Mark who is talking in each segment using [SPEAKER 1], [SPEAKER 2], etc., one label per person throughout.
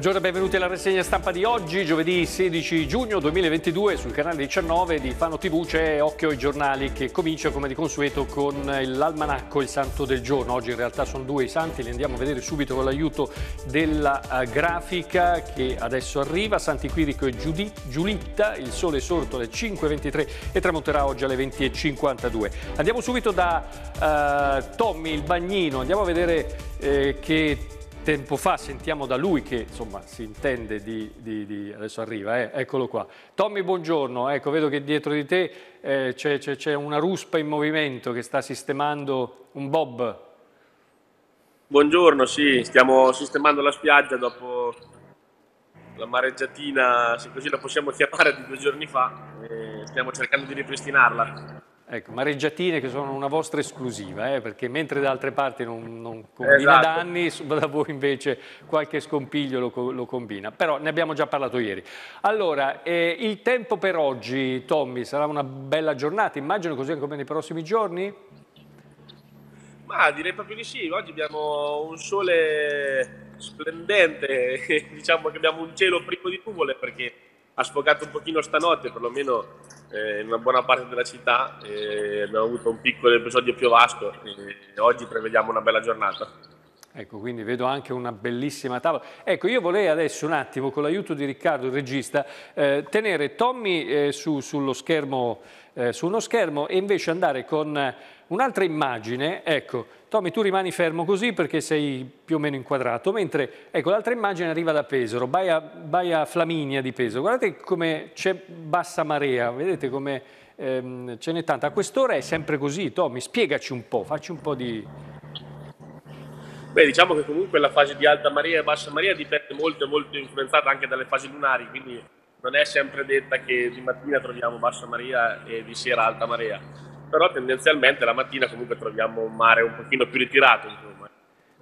[SPEAKER 1] Buongiorno e benvenuti alla rassegna stampa di oggi, giovedì 16 giugno 2022 sul canale 19 di Fano TV c'è Occhio ai giornali che comincia come di consueto con l'almanacco, il santo del giorno. Oggi in realtà sono due i santi, li andiamo a vedere subito con l'aiuto della eh, grafica che adesso arriva. Santi Quirico e Giulitta, il sole è sorto alle 5.23 e tramonterà oggi alle 20.52. Andiamo subito da uh, Tommy il bagnino, andiamo a vedere eh, che tempo fa, sentiamo da lui che insomma si intende di, di, di... adesso arriva, eh? eccolo qua. Tommy buongiorno, ecco vedo che dietro di te eh, c'è una ruspa in movimento che sta sistemando un bob.
[SPEAKER 2] Buongiorno, sì, stiamo sistemando la spiaggia dopo la mareggiatina, se così la possiamo chiamare, di due giorni fa, stiamo cercando di ripristinarla.
[SPEAKER 1] Ecco, mareggiatine che sono una vostra esclusiva, eh, perché mentre da altre parti non, non combina esatto. danni, da voi invece qualche scompiglio lo, lo, combina. Però ne abbiamo già parlato ieri. Allora, eh, il tempo per oggi, Tommy, sarà una bella giornata, immagino così come nei prossimi giorni?
[SPEAKER 2] Ma direi proprio di sì, oggi abbiamo un sole splendente, diciamo che abbiamo un cielo privo di nuvole perché ha sfogato un pochino stanotte, perlomeno eh, in una buona parte della città, abbiamo avuto un piccolo episodio piovasco e oggi prevediamo una bella giornata.
[SPEAKER 1] Ecco, quindi vedo anche una bellissima tavola. Ecco, io volevo adesso un attimo, con l'aiuto di Riccardo, il regista, eh, tenere Tommy eh, su, schermo, eh, su, uno schermo e invece andare con un'altra immagine. Ecco, Tommy, tu rimani fermo così perché sei più o meno inquadrato, mentre ecco, l'altra immagine arriva da Pesaro, Baia, Baia Flaminia di Pesaro. Guardate come c'è bassa marea, vedete come ehm, ce n'è tanta. A quest'ora è sempre così, Tommy, spiegaci un po', facci un po' di...
[SPEAKER 2] Beh, diciamo che comunque la fase di alta marea e bassa marea dipende molto e molto influenzata anche dalle fasi lunari, quindi non è sempre detta che di mattina troviamo bassa marea e di sera alta marea, però tendenzialmente la mattina comunque troviamo un mare un pochino più ritirato. Insomma.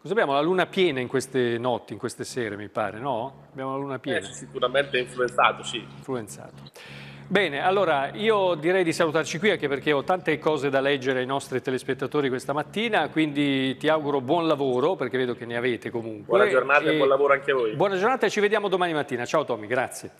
[SPEAKER 1] Cosa abbiamo? La luna piena in queste notti, in queste sere mi pare, no?
[SPEAKER 2] Abbiamo la luna eh, piena. Eh, sicuramente influenzato, sì. Influenzato.
[SPEAKER 1] Bene, allora io direi di salutarci qui anche perché ho tante cose da leggere ai nostri telespettatori questa mattina, quindi ti auguro buon lavoro perché vedo che ne avete comunque. Buona giornata e, e buon lavoro anche a voi. Buona giornata e ci vediamo domani mattina. Ciao Tommy, grazie.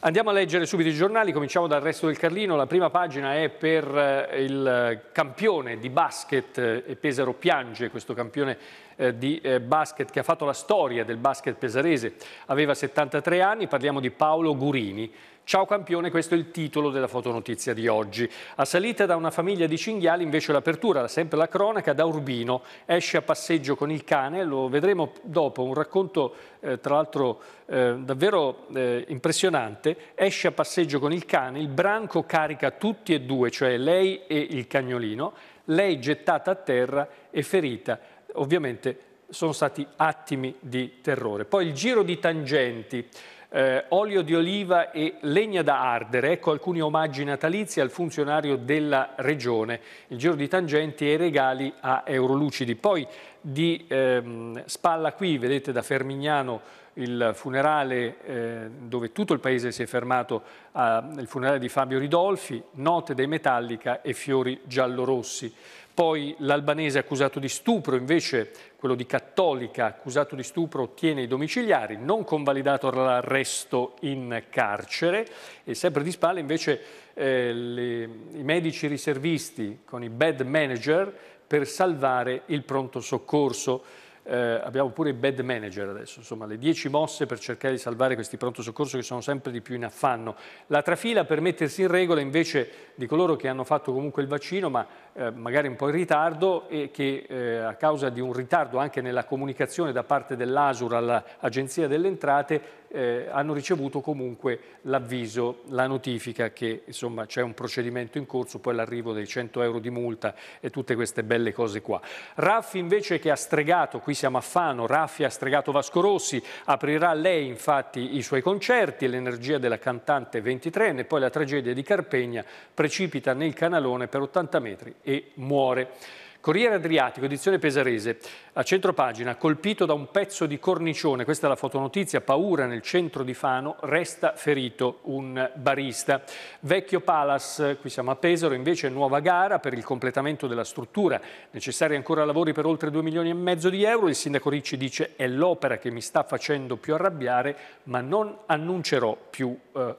[SPEAKER 1] Andiamo a leggere subito i giornali, cominciamo dal resto del Carlino. La prima pagina è per eh, il campione di basket, eh, e Pesaro piange, questo campione eh, di basket che ha fatto la storia del basket pesarese. Aveva 73 anni, parliamo di Paolo Gurini. Ciao campione, questo è il titolo della fotonotizia di oggi. Assalita da una famiglia di cinghiali invece l'apertura, sempre la cronaca, da Urbino. Esce a passeggio con il cane, lo vedremo dopo, un racconto eh, tra l'altro eh, davvero eh, impressionante. Esce a passeggio con il cane, il branco carica tutti e due, cioè lei e il cagnolino, lei gettata a terra e ferita. Ovviamente sono stati attimi di terrore. Poi il giro di tangenti eh, olio di oliva e legna da ardere, ecco alcuni omaggi natalizi al funzionario della regione, il giro di tangenti e i regali a Eurolucidi. Poi di ehm, spalla qui, vedete da Fermignano, il funerale eh, dove tutto il paese si è fermato, eh, il funerale di Fabio Ridolfi, note dei Metallica e fiori giallorossi. Poi l'albanese accusato di stupro, invece quello di Cattolica accusato di stupro ottiene i domiciliari, non convalidato l'arresto in carcere e sempre di spalle invece eh, le, i medici riservisti con i bad manager per salvare il pronto soccorso. Eh, abbiamo pure i bad manager adesso, insomma le dieci mosse per cercare di salvare questi pronto soccorso che sono sempre di più in affanno. La trafila per mettersi in regola invece di coloro che hanno fatto comunque il vaccino ma eh, magari un po' in ritardo e che eh, a causa di un ritardo anche nella comunicazione da parte dell'ASUR all'Agenzia delle Entrate eh, hanno ricevuto comunque l'avviso, la notifica che c'è un procedimento in corso, poi l'arrivo dei 100 euro di multa e tutte queste belle cose qua. Raffi invece che ha stregato, qui siamo a Fano, Raffi ha stregato Vasco Rossi, aprirà lei infatti i suoi concerti, l'energia della cantante 23enne, poi la tragedia di Carpegna precipita nel canalone per 80 metri e muore. Corriere Adriatico, edizione pesarese, a centro pagina, colpito da un pezzo di cornicione, questa è la fotonotizia, paura nel centro di Fano, resta ferito un barista. Vecchio Palace, qui siamo a Pesaro, invece nuova gara per il completamento della struttura, necessari ancora lavori per oltre 2 milioni e mezzo di euro, il sindaco Ricci dice è l'opera che mi sta facendo più arrabbiare, ma non annuncerò più eh,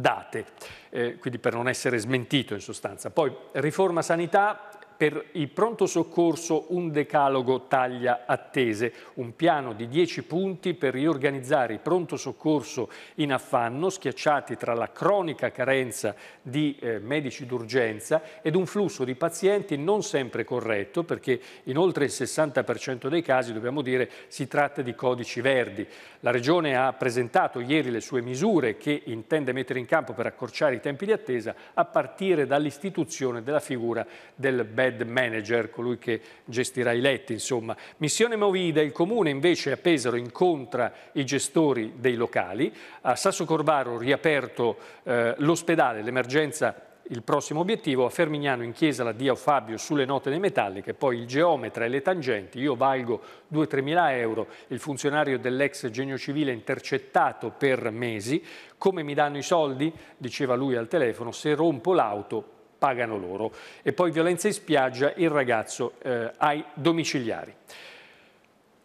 [SPEAKER 1] date, eh, quindi per non essere smentito in sostanza. Poi riforma sanità, per il pronto soccorso un decalogo taglia attese, un piano di 10 punti per riorganizzare il pronto soccorso in affanno, schiacciati tra la cronica carenza di eh, medici d'urgenza ed un flusso di pazienti non sempre corretto, perché in oltre il 60% dei casi, dobbiamo dire, si tratta di codici verdi. La Regione ha presentato ieri le sue misure che intende mettere in campo per accorciare i tempi di attesa a partire dall'istituzione della figura del benestare bed manager, colui che gestirà i letti, insomma. Missione Movida, il comune invece a Pesaro incontra i gestori dei locali, a Sasso Corvaro riaperto eh, l'ospedale, l'emergenza il prossimo obiettivo, a Fermignano in chiesa la Dio Fabio sulle note dei metalli, che poi il geometra e le tangenti, io valgo 2-3 mila euro, il funzionario dell'ex genio civile intercettato per mesi, come mi danno i soldi? Diceva lui al telefono, se rompo l'auto pagano loro. E poi violenza in spiaggia, il ragazzo eh, ai domiciliari.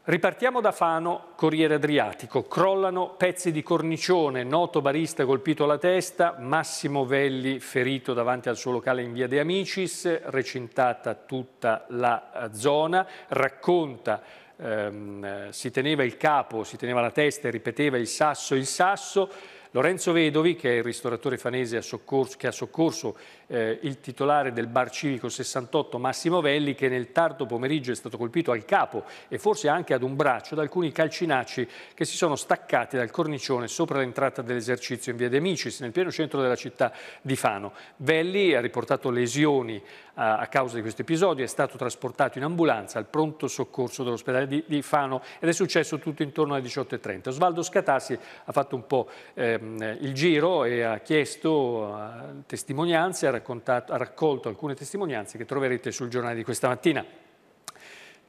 [SPEAKER 1] Ripartiamo da Fano, Corriere Adriatico. Crollano pezzi di cornicione, noto barista colpito alla testa, Massimo Velli ferito davanti al suo locale in via De Amicis, recintata tutta la eh, zona, racconta ehm, eh, si teneva il capo, si teneva la testa e ripeteva il sasso, il sasso, Lorenzo Vedovi, che è il ristoratore fanese che ha soccorso eh, il titolare del bar civico 68 Massimo Velli, che nel tardo pomeriggio è stato colpito al capo e forse anche ad un braccio da alcuni calcinacci che si sono staccati dal cornicione sopra l'entrata dell'esercizio in via De Amicis, nel pieno centro della città di Fano. Velli ha riportato lesioni a causa di questo episodio, è stato trasportato in ambulanza al pronto soccorso dell'ospedale di, di, Fano ed è successo tutto intorno alle 18.30. Osvaldo Scatassi ha fatto un po' ehm, il giro e ha chiesto eh, testimonianze, ha, ha raccolto alcune testimonianze che troverete sul giornale di questa mattina.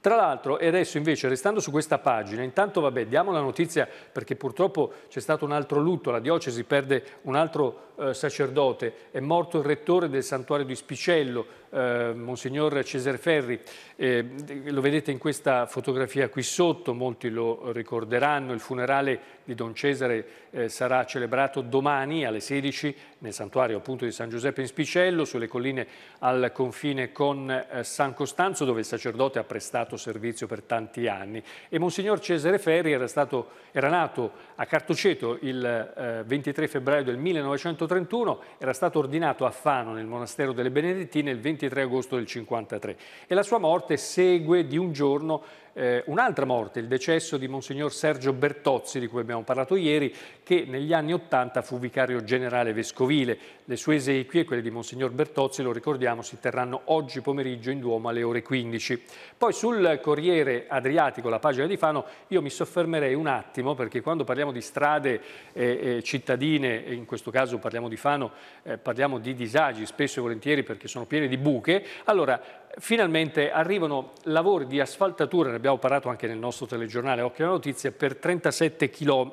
[SPEAKER 1] Tra l'altro, e adesso invece, restando su questa pagina, intanto vabbè, diamo la notizia perché purtroppo c'è stato un altro lutto, la diocesi perde un altro eh, sacerdote, è morto il rettore del santuario di Spicello, eh, Monsignor Cesare Ferri, eh, lo vedete in questa fotografia qui sotto, molti lo ricorderanno, il funerale di Don Cesare eh, sarà celebrato domani alle 16 nel santuario appunto di San Giuseppe in Spicello, sulle colline al confine con eh, San Costanzo, dove il sacerdote ha prestato prestato servizio per tanti anni. E Monsignor Cesare Ferri era, stato, era nato a Cartoceto il eh, 23 febbraio del 1931, era stato ordinato a Fano nel monastero delle Benedettine il 23 agosto del 1953 e la sua morte segue di un giorno eh, un'altra morte, il decesso di Monsignor Sergio Bertozzi, di cui abbiamo parlato ieri, che negli anni Ottanta fu vicario generale vescovile. Le sue esequie, quelle di Monsignor Bertozzi, lo ricordiamo, si terranno oggi pomeriggio in Duomo alle ore 15. Poi sul Corriere Adriatico, la pagina di Fano, io mi soffermerei un attimo, perché quando parliamo di strade eh, eh, cittadine, in questo caso parliamo di Fano, eh, parliamo di disagi, spesso e volentieri perché sono piene di buche, allora Finalmente arrivano lavori di asfaltatura, ne abbiamo parlato anche nel nostro telegiornale Occhio alla Notizia, per km,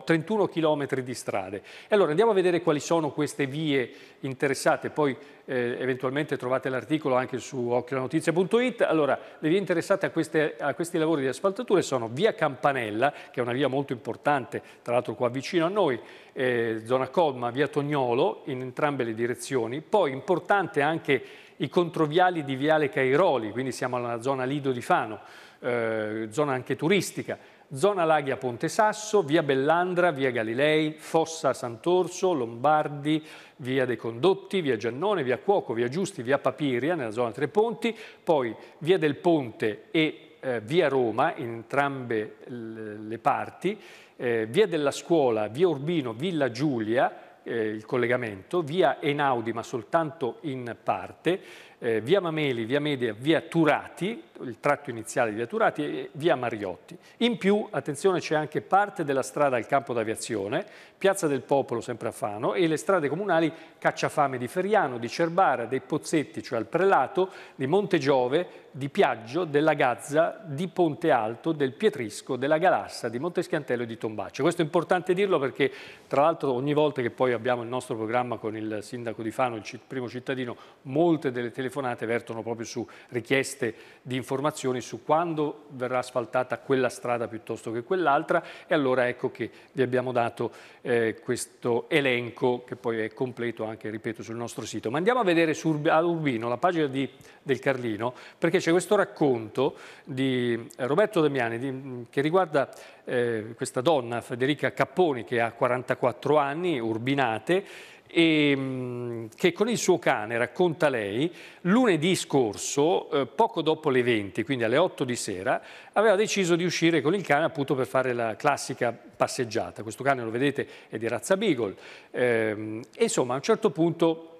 [SPEAKER 1] 31 km di strade. E allora andiamo a vedere quali sono queste vie interessate, poi eh, eventualmente trovate l'articolo anche su occhiolanotizia.it. Allora, le vie interessate a, queste, a questi lavori di asfaltatura sono via Campanella, che è una via molto importante, tra l'altro qua vicino a noi, eh, zona Colma, via Tognolo, in entrambe le direzioni. Poi importante anche i controviali di Viale Cairoli, quindi siamo alla zona Lido di Fano, eh, zona anche turistica, zona Laghi Ponte Sasso, via Bellandra, via Galilei, Fossa Sant'Orso, Lombardi, via dei Condotti, via Giannone, via Cuoco, via Giusti, via Papiria nella zona Tre Ponti, poi via del Ponte e eh, via Roma in entrambe le parti, eh, via della Scuola, via Urbino, Villa Giulia, eh, il collegamento, via Einaudi ma soltanto in parte, eh, via Mameli, via Media, via Turati, il tratto iniziale di via Turati e via Mariotti. In più, attenzione, c'è anche parte della strada al campo d'aviazione, Piazza del Popolo sempre a Fano e le strade comunali Cacciafame di Feriano, di Cerbara, dei Pozzetti, cioè al Prelato, di Monte Giove, di Piaggio, della Gazza, di Ponte Alto, del Pietrisco, della Galassa, di Monteschiantello e di Tombaccio. Questo è importante dirlo perché tra l'altro ogni volta che poi abbiamo il nostro programma con il sindaco di Fano, il primo cittadino, molte delle televisioni telefonate vertono proprio su richieste di informazioni su quando verrà asfaltata quella strada piuttosto che quell'altra e allora ecco che vi abbiamo dato eh, questo elenco che poi è completo anche, ripeto, sul nostro sito. Ma andiamo a vedere su, Urbino, la pagina di, del Carlino, perché c'è questo racconto di eh, Roberto Damiani di, mm, che riguarda eh, questa donna, Federica Capponi, che ha 44 anni, urbinate, e, ehm, che con il suo cane, racconta lei, lunedì scorso, eh, poco dopo le 20, quindi alle 8 di sera, aveva deciso di uscire con il cane appunto per fare la classica passeggiata. Questo cane, lo vedete, è di razza Beagle. Eh, e insomma, a un certo punto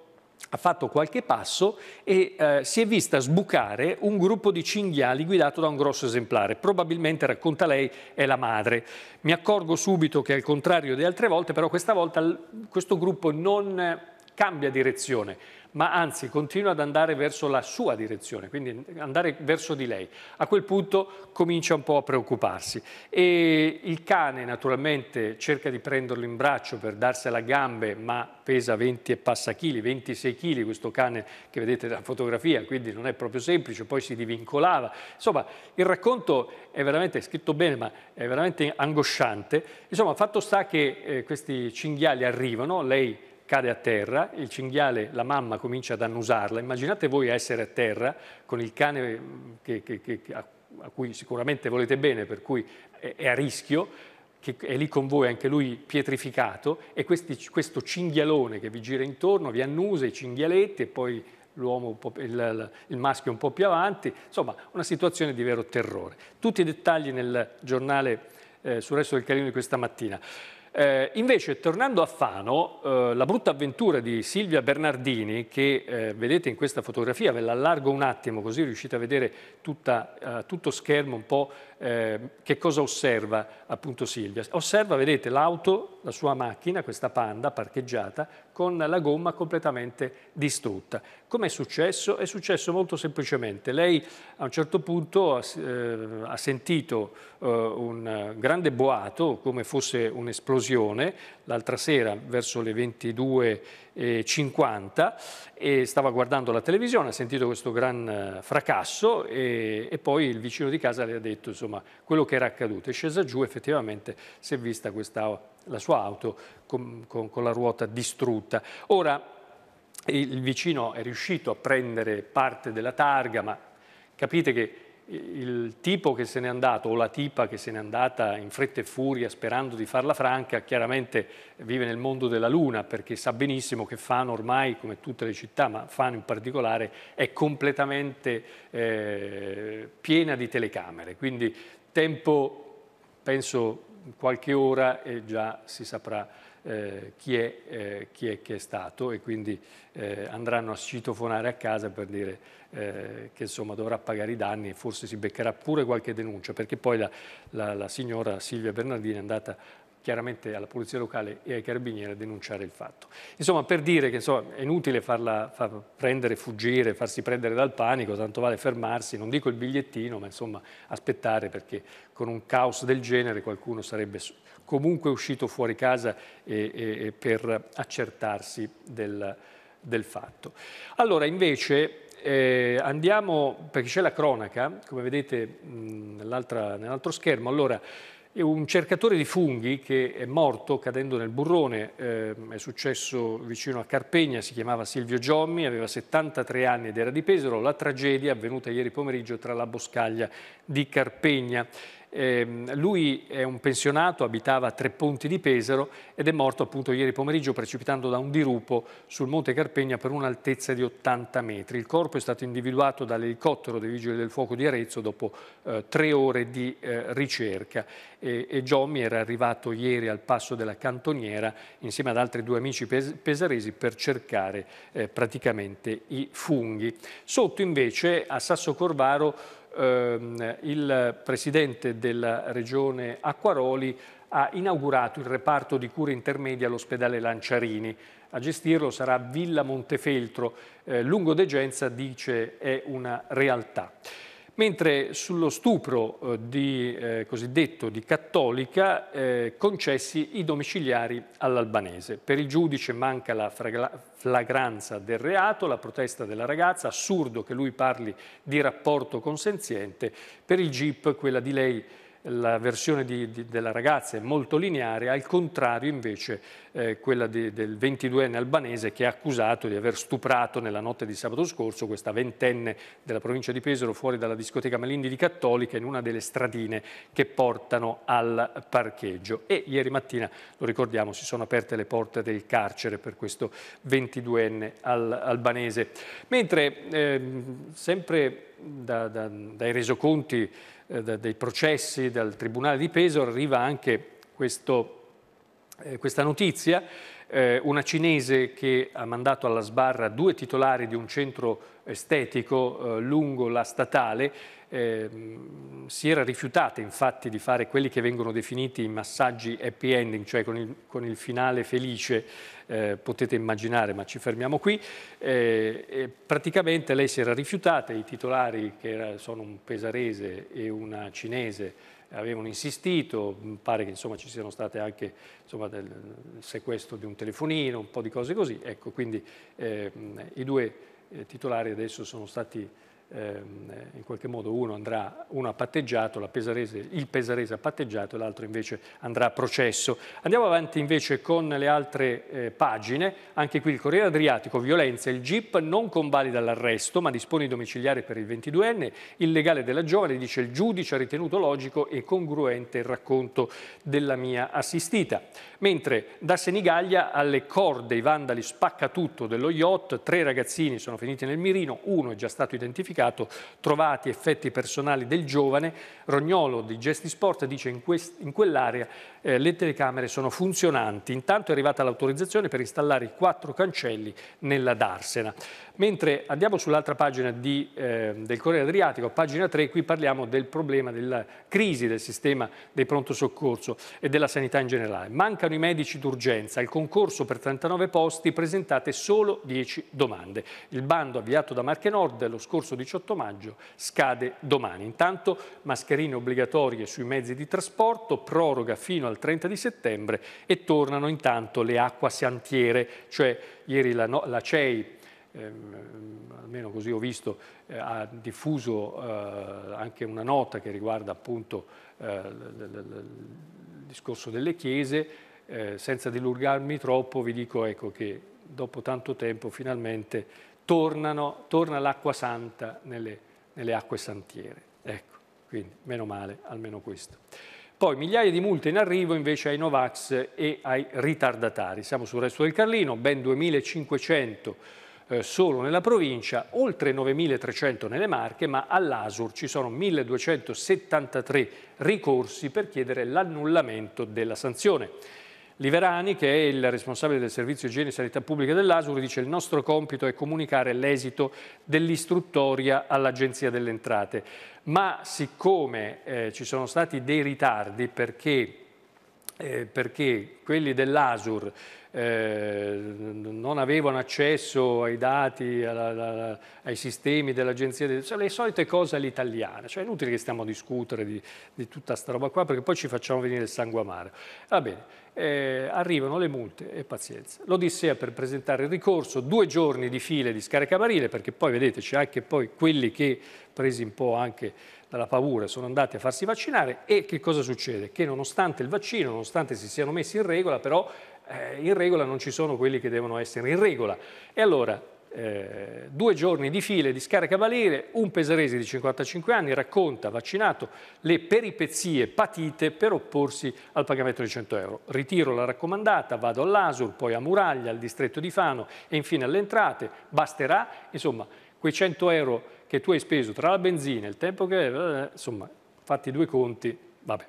[SPEAKER 1] ha fatto qualche passo e eh, si è vista sbucare un gruppo di cinghiali guidato da un grosso esemplare. Probabilmente, racconta lei, è la madre. Mi accorgo subito che al contrario di altre volte, però questa volta questo gruppo non cambia direzione ma anzi continua ad andare verso la sua direzione, quindi andare verso di lei. A quel punto comincia un po' a preoccuparsi e il cane naturalmente cerca di prenderlo in braccio per darsela a gambe, ma pesa 20 e passa chili, 26 chili questo cane che vedete nella fotografia, quindi non è proprio semplice, poi si divincolava. Insomma, il racconto è veramente è scritto bene, ma è veramente angosciante. Insomma, fatto sta che eh, questi cinghiali arrivano, lei cade a terra, il cinghiale, la mamma comincia ad annusarla. Immaginate voi essere a terra con il cane che, che, che, a, a cui sicuramente volete bene, per cui è, è a rischio, che è lì con voi, anche lui pietrificato, e questi, questo cinghialone che vi gira intorno, vi annusa i cinghialetti e poi l'uomo, il, il, maschio un po' più avanti, insomma una situazione di vero terrore. Tutti i dettagli nel giornale eh, sul resto del carino di questa mattina. Eh, invece, tornando a Fano, eh, la brutta avventura di Silvia Bernardini, che eh, vedete in questa fotografia, ve l'allargo un attimo così riuscite a vedere tutta, eh, tutto schermo un po' Eh, che cosa osserva appunto Silvia? Osserva, vedete, l'auto, la sua macchina, questa Panda parcheggiata, con la gomma completamente distrutta. Com'è successo? È successo molto semplicemente. Lei a un certo punto eh, ha sentito eh, un grande boato, come fosse un'esplosione, l'altra sera verso le 22.50, e stava guardando la televisione, ha sentito questo gran eh, fracasso e, e poi il vicino di casa le ha detto, insomma, insomma, quello che era accaduto. È scesa giù, effettivamente si è vista questa, la sua auto con, con, con la ruota distrutta. Ora, il vicino è riuscito a prendere parte della targa, ma capite che il tipo che se n'è andato o la tipa che se n'è andata in fretta e furia sperando di farla franca chiaramente vive nel mondo della luna perché sa benissimo che Fano ormai come tutte le città ma Fano in particolare è completamente eh, piena di telecamere quindi tempo penso qualche ora e già si saprà eh, chi, è, eh, chi, è, che è stato e quindi eh, andranno a citofonare a casa per dire eh, che insomma, dovrà pagare i danni e forse si beccherà pure qualche denuncia perché poi la, la, la signora Silvia Bernardini è andata chiaramente alla polizia locale e ai carabinieri a denunciare il fatto. Insomma, per dire che insomma, è inutile farla far prendere, fuggire, farsi prendere dal panico, tanto vale fermarsi, non dico il bigliettino, ma insomma aspettare perché con un caos del genere qualcuno sarebbe comunque uscito fuori casa e, e, per accertarsi del, del, fatto. Allora invece eh, andiamo, perché c'è la cronaca, come vedete nell'altro schermo, allora un cercatore di funghi che è morto cadendo nel burrone, eh, è successo vicino a Carpegna, si chiamava Silvio Giommi, aveva 73 anni ed era di Pesaro, la tragedia avvenuta ieri pomeriggio tra la boscaglia di Carpegna. Eh, lui è un pensionato, abitava a Tre Ponti di Pesaro ed è morto appunto ieri pomeriggio precipitando da un dirupo sul Monte Carpegna per un'altezza di 80 metri. Il corpo è stato individuato dall'elicottero dei Vigili del Fuoco di Arezzo dopo eh, tre ore di eh, ricerca e, e Giommi era arrivato ieri al passo della cantoniera insieme ad altri due amici pes pesaresi per cercare eh, praticamente i funghi. Sotto invece a Sasso Corvaro ehm, il presidente della regione Acquaroli ha inaugurato il reparto di cure intermedie all'ospedale Lanciarini. A gestirlo sarà Villa Montefeltro. Eh, Lungo Degenza dice è una realtà mentre sullo stupro eh, di, eh, cosiddetto di cattolica eh, concessi i domiciliari all'albanese. Per il giudice manca la flagranza del reato, la protesta della ragazza, assurdo che lui parli di rapporto consenziente, per il GIP quella di lei la versione di, di, della ragazza è molto lineare, al contrario invece eh, quella di, del 22enne albanese che è accusato di aver stuprato nella notte di sabato scorso questa ventenne della provincia di Pesaro fuori dalla discoteca Malindi di Cattolica in una delle stradine che portano al parcheggio. E ieri mattina, lo ricordiamo, si sono aperte le porte del carcere per questo 22enne al, albanese. Mentre eh, sempre da, da, dai resoconti eh, dei processi, dal Tribunale di Pesaro, arriva anche questo, eh, questa notizia eh, una cinese che ha mandato alla sbarra due titolari di un centro estetico eh, lungo la statale, eh, si era rifiutata infatti di fare quelli che vengono definiti i massaggi happy ending, cioè con il, con il finale felice, eh, potete immaginare, ma ci fermiamo qui. Eh, praticamente lei si era rifiutata, i titolari che era, sono un pesarese e una cinese avevano insistito, mm, pare che insomma, ci siano state anche insomma, del sequestro di un telefonino, un po' di cose così. Ecco, quindi eh, mm, i due eh, titolari adesso sono stati Ehm, in qualche modo uno, andrà, uno ha patteggiato, pesarese, il pesarese ha patteggiato e l'altro invece andrà a processo. Andiamo avanti invece con le altre eh, pagine, anche qui il Corriere Adriatico, violenza, il GIP non convalida l'arresto ma dispone i domiciliare per il 22enne, il legale della giovane dice il giudice ha ritenuto logico e congruente il racconto della mia assistita. Mentre da Senigallia alle corde i vandali spaccatutto dello yacht, tre ragazzini sono finiti nel mirino, uno è già stato identificato certificato trovati effetti personali del giovane, Rognolo di Gesti Sport dice in, in quell'area eh, le telecamere sono funzionanti. Intanto è arrivata l'autorizzazione per installare i quattro cancelli nella Darsena. Mentre andiamo sull'altra pagina di, eh, del Corriere Adriatico, pagina 3, qui parliamo del problema della crisi del sistema dei pronto soccorso e della sanità in generale. Mancano i medici d'urgenza, il concorso per 39 posti, presentate solo 10 domande. Il bando avviato da Marche Nord lo scorso 18 18 maggio scade domani. Intanto mascherine obbligatorie sui mezzi di trasporto, proroga fino al 30 di settembre e tornano intanto le acquasantiere, cioè ieri la, no, la CEI Ehm, almeno così ho visto, eh, ha diffuso eh, anche una nota che riguarda appunto eh, il discorso delle chiese. Eh, senza dilurgarmi troppo vi dico ecco, che dopo tanto tempo finalmente tornano, torna l'acqua santa nelle, nelle, acque santiere. Ecco, quindi meno male, almeno questo. Poi migliaia di multe in arrivo invece ai Novax e ai ritardatari. Siamo sul resto del Carlino, ben 2500 eh, solo nella provincia, oltre 9.300 nelle Marche, ma all'Asur ci sono 1.273 ricorsi per chiedere l'annullamento della sanzione. Liverani, che è il responsabile del servizio igiene e sanità pubblica dell'ASUR, dice il nostro compito è comunicare l'esito dell'istruttoria all'Agenzia delle Entrate. Ma siccome eh, ci sono stati dei ritardi perché, eh, perché quelli dell'ASUR eh, non avevano accesso ai dati, alla, alla, ai sistemi dell'agenzia, cioè le solite cose all'italiana, cioè è inutile che stiamo a discutere di, di tutta questa roba qua perché poi ci facciamo venire il sangue amaro. Va bene, eh, arrivano le multe e pazienza. L'Odissea per presentare il ricorso, due giorni di file di scaricabarile, perché poi vedete c'è anche poi quelli che, presi un po' anche dalla paura, sono andati a farsi vaccinare e che cosa succede? Che nonostante il vaccino, nonostante si siano messi in regola, però eh, in regola non ci sono quelli che devono essere in regola. E allora eh, due giorni di file di scarica scaricavaliere, un pesarese di 55 anni racconta, vaccinato, le peripezie patite per opporsi al pagamento di 100 euro. Ritiro la raccomandata, vado all'Asur, poi a Muraglia, al distretto di Fano e infine alle entrate, basterà, insomma, quei 100 euro che tu hai speso tra la benzina e il tempo che... Eh, insomma, fatti due conti, vabbè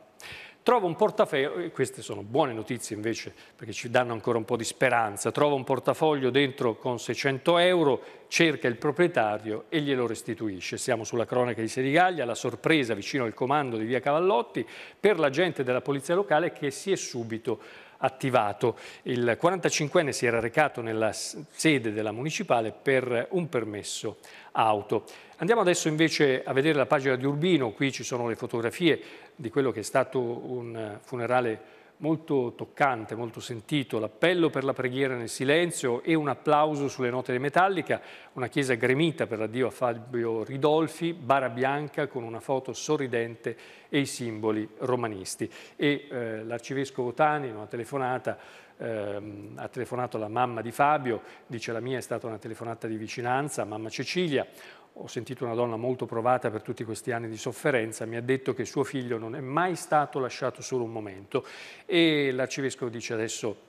[SPEAKER 1] trova un portafoglio, e queste sono buone notizie invece perché ci danno ancora un po' di speranza, trova un portafoglio dentro con 600 euro, cerca il proprietario e glielo restituisce. Siamo sulla cronaca di Serigaglia, la sorpresa vicino al comando di via Cavallotti per l'agente della polizia locale che si è subito attivato. Il 45enne si era recato nella sede della municipale per un permesso auto. Andiamo adesso invece a vedere la pagina di Urbino, qui ci sono le fotografie di quello che è stato un funerale molto toccante, molto sentito, l'appello per la preghiera nel silenzio e un applauso sulle note di Metallica, una chiesa gremita per l'addio a Fabio Ridolfi, bara bianca con una foto sorridente e i simboli romanisti. E eh, l'arcivescovo Tani, in una telefonata, ehm, ha telefonato la mamma di Fabio, dice la mia è stata una telefonata di vicinanza, mamma Cecilia, ho sentito una donna molto provata per tutti questi anni di sofferenza, mi ha detto che suo figlio non è mai stato lasciato solo un momento e l'arcivescovo dice adesso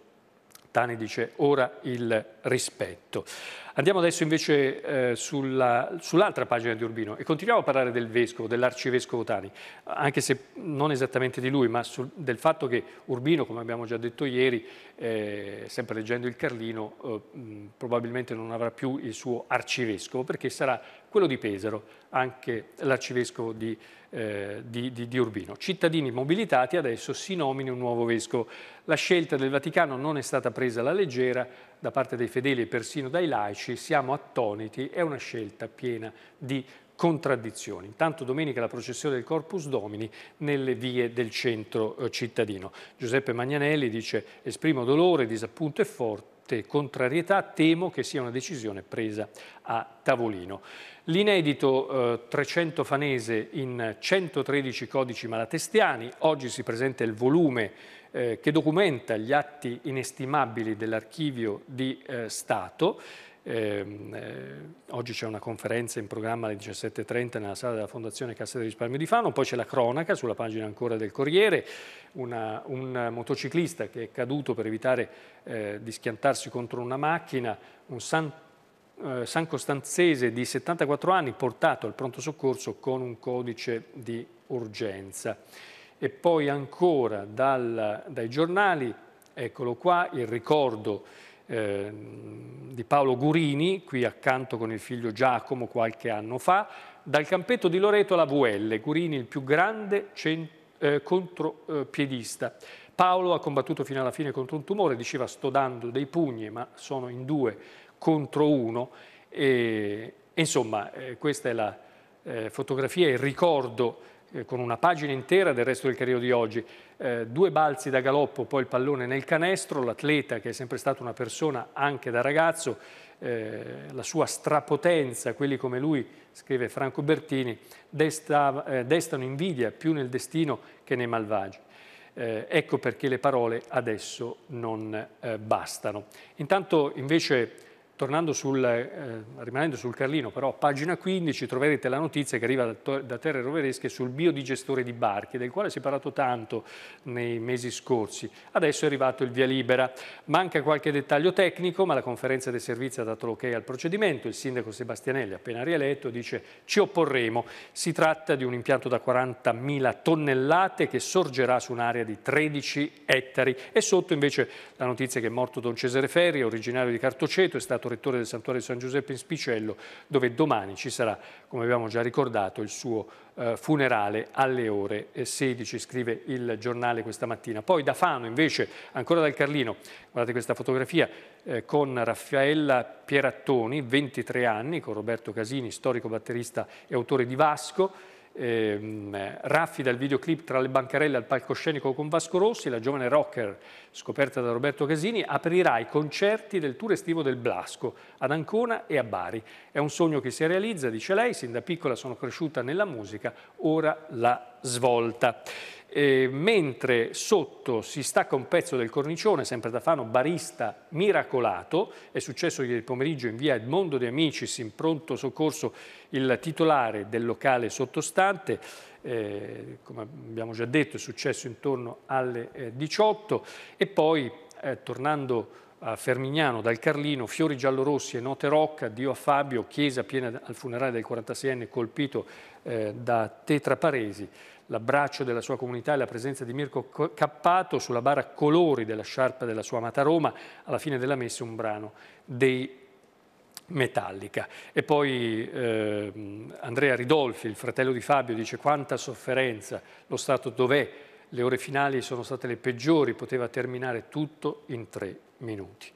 [SPEAKER 1] Tani dice ora il rispetto. Andiamo adesso invece eh, sull'altra sull pagina di Urbino e continuiamo a parlare del vescovo, dell'arcivescovo Tani, anche se non esattamente di lui, ma sul, del fatto che Urbino, come abbiamo già detto ieri, eh, sempre leggendo il Carlino, eh, probabilmente non avrà più il suo arcivescovo perché sarà quello di Pesaro, anche l'arcivescovo di, eh, di, di, di, Urbino. Cittadini mobilitati adesso si nomini un nuovo vescovo. La scelta del Vaticano non è stata presa alla leggera da parte dei fedeli e persino dai laici, siamo attoniti, è una scelta piena di contraddizioni. Intanto domenica la processione del Corpus Domini nelle vie del centro eh, cittadino. Giuseppe Magnanelli dice esprimo dolore, disappunto e forte forte contrarietà, temo che sia una decisione presa a tavolino. L'inedito eh, 300 fanese in 113 codici malatestiani, oggi si presenta il volume eh, che documenta gli atti inestimabili dell'archivio di eh, Stato, Ehm, eh, oggi c'è una conferenza in programma alle 17.30 nella sala della Fondazione Cassa del Risparmio di Fano, poi c'è la cronaca sulla pagina ancora del Corriere, una, un motociclista che è caduto per evitare eh, di schiantarsi contro una macchina, un San, eh, San Costanzese di 74 anni portato al pronto soccorso con un codice di urgenza. E poi ancora dal, dai giornali, eccolo qua, il ricordo Ehm, di Paolo Gurini, qui accanto con il figlio Giacomo qualche anno fa, dal campetto di Loreto alla VL, Gurini il più grande eh, contropiedista. Eh, Paolo ha combattuto fino alla fine contro un tumore, diceva sto dando dei pugni, ma sono in due contro uno. E, insomma, eh, questa è la eh, fotografia, il ricordo eh, con una pagina intera del resto del carriero di oggi eh, due balzi da galoppo, poi il pallone nel canestro, l'atleta che è sempre stata una persona anche da ragazzo, eh, la sua strapotenza, quelli come lui, scrive Franco Bertini, desta, eh, destano invidia più nel destino che nei malvagi. Eh, ecco perché le parole adesso non eh, bastano. Intanto invece Tornando sul, eh, rimanendo sul Carlino, però, pagina 15 troverete la notizia che arriva da, da Terre Roveresche sul biodigestore di barche, del quale si è parlato tanto nei mesi scorsi. Adesso è arrivato il via libera. Manca qualche dettaglio tecnico, ma la conferenza dei servizi ha dato l'ok al procedimento. Il sindaco Sebastianelli, appena rieletto, dice ci opporremo. Si tratta di un impianto da 40.000 tonnellate che sorgerà su un'area di 13 ettari. E sotto invece la notizia che è morto Don Cesare Ferri, originario di Cartoceto, è stato rettore del santuario di San Giuseppe in Spicello, dove domani ci sarà, come abbiamo già ricordato, il suo eh, funerale alle ore 16, eh, scrive il giornale questa mattina. Poi da Fano invece, ancora dal Carlino, guardate questa fotografia, eh, con Raffaella Pierattoni, 23 anni, con Roberto Casini, storico batterista e autore di Vasco, ehm, Raffi dal videoclip Tra le bancarelle al palcoscenico con Vasco Rossi, la giovane rocker scoperta da Roberto Casini, aprirà i concerti del tour estivo del Blasco ad Ancona e a Bari. È un sogno che si realizza, dice lei, sin da piccola sono cresciuta nella musica, ora la svolta. Eh, mentre sotto si stacca un pezzo del cornicione, sempre da Fano, barista miracolato, è successo ieri pomeriggio in via Edmondo De Amicis, in pronto soccorso il titolare del locale sottostante, eh, come abbiamo già detto è successo intorno alle eh, 18 e poi eh, tornando a Fermignano dal Carlino, fiori giallorossi e note rocca, Dio a Fabio, chiesa piena al funerale del 46enne colpito eh, da tetraparesi, l'abbraccio della sua comunità e la presenza di Mirko Cappato sulla bara Colori della sciarpa della sua amata Roma, alla fine della messa un brano dei Metallica. E poi eh, Andrea Ridolfi, il fratello di Fabio, dice quanta sofferenza, lo stato dov'è? Le ore finali sono state le peggiori, poteva terminare tutto in tre minuti.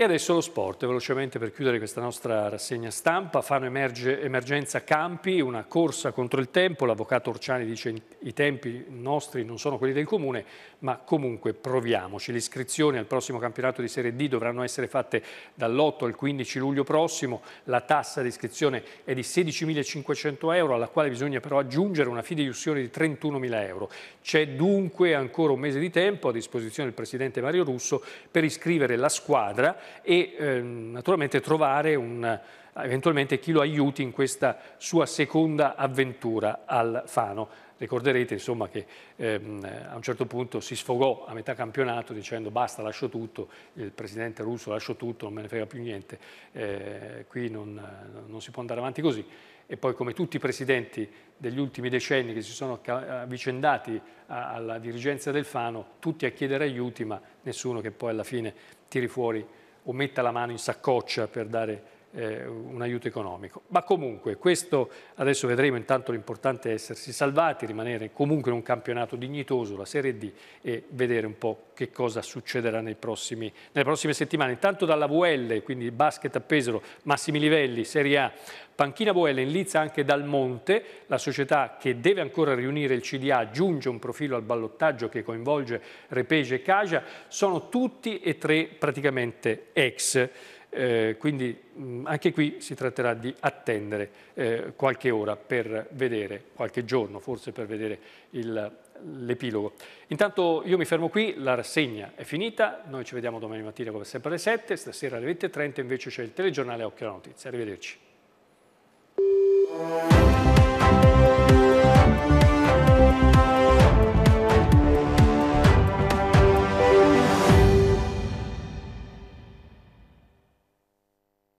[SPEAKER 1] E adesso lo sport, velocemente per chiudere questa nostra rassegna stampa, fanno emerge, emergenza campi, una corsa contro il tempo, l'avvocato Orciani dice i tempi nostri non sono quelli del comune, ma comunque proviamoci. Le iscrizioni al prossimo campionato di Serie D dovranno essere fatte dall'8 al 15 luglio prossimo, la tassa di iscrizione è di 16.500 euro, alla quale bisogna però aggiungere una fideiussione di 31.000 euro. C'è dunque ancora un mese di tempo a disposizione del Presidente Mario Russo per iscrivere la squadra e eh, naturalmente trovare un, eventualmente chi lo aiuti in questa sua seconda avventura al Fano. Ricorderete insomma, che ehm, a un certo punto si sfogò a metà campionato dicendo basta lascio tutto, il presidente russo lascio tutto, non me ne frega più niente, eh, qui non, non si può andare avanti così e poi come tutti i presidenti degli ultimi decenni che si sono avvicendati alla dirigenza del Fano, tutti a chiedere aiuti, ma nessuno che poi alla fine tiri fuori o metta la mano in saccoccia per dare eh, un aiuto economico. Ma comunque questo adesso vedremo, intanto l'importante è essersi salvati, rimanere comunque in un campionato dignitoso, la Serie D, e vedere un po' che cosa succederà prossimi, nelle prossime settimane. Intanto dalla VL, quindi basket a Pesaro, massimi livelli, Serie A, panchina VL in lizza anche dal Monte, la società che deve ancora riunire il CDA aggiunge un profilo al ballottaggio che coinvolge Repege e Cagia, sono tutti e tre praticamente ex. Eh, quindi mh, mm, anche qui si tratterà di attendere eh, qualche ora per vedere, qualche giorno forse per vedere l'epilogo. Intanto io mi fermo qui, la rassegna è finita, noi ci vediamo domani mattina come sempre alle 7, stasera alle 20.30 invece c'è il telegiornale Occhio alla Notizia. Arrivederci.